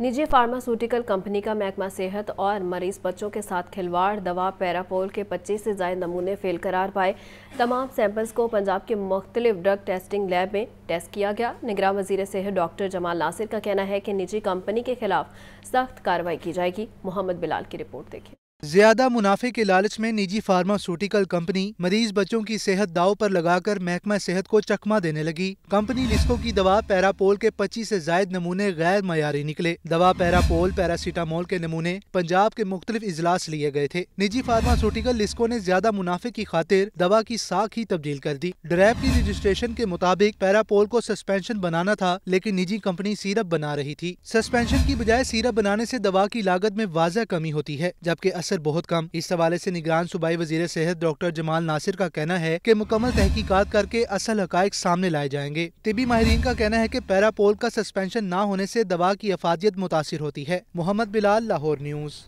निजी pharmaceutical company का महकमा सेहत और मरीज बच्चों के साथ खिलवाड़ दवा पैरापोल के 25 से ज्यादा नमूने फेल करार पाए तमाम सैंपल्स को पंजाब के मुख्तलिफ ड्रग टेस्टिंग लैब में टेस्ट किया गया निगरा वजीर सेहत डॉक्टर जमाल नासिर का कहना है कि निजी कंपनी के खिलाफ सख्त कार्रवाई की जाएगी मोहम्मद बिलाल की रिपोर्ट देखें ज्यादा मुनाफे के लालच में निजी फार्मास्यूटिकल कंपनी मरीज बच्चों की सेहत दाव पर लगाकर महकमा सेहत को चकमा देने लगी कंपनी लिस्को की दवा पैरापोल के 25 से जायद नमूने गैर मयारी निकले दवा पैरापोल पैरासीटामोल के नमूने पंजाब के मुख्तलिफ इजलास लिए गए थे निजी फार्मास्यूटिकल लिस्को ने ज्यादा मुनाफे की खातिर दवा की साख ही तब्दील कर दी ड्रैप की रजिस्ट्रेशन के मुताबिक पैरापोल को सस्पेंशन बनाना था लेकिन निजी कंपनी सीरप बना रही थी सस्पेंशन की बजाय सीरप बनाने ऐसी दवा की लागत में वाजह कमी होती है जबकि असर बहुत कम इस हवाले ऐसी निगरान सूबाई वजीर सेहत डॉक्टर जमाल नासिर का कहना है की मुकम्मल तहकीकत करके असल हक सामने लाए जाएंगे तिबी माहरीन का कहना है की पैरापोल का सस्पेंशन न होने ऐसी दवा की अफादियत मुतासर होती है मोहम्मद बिलाल लाहौर न्यूज़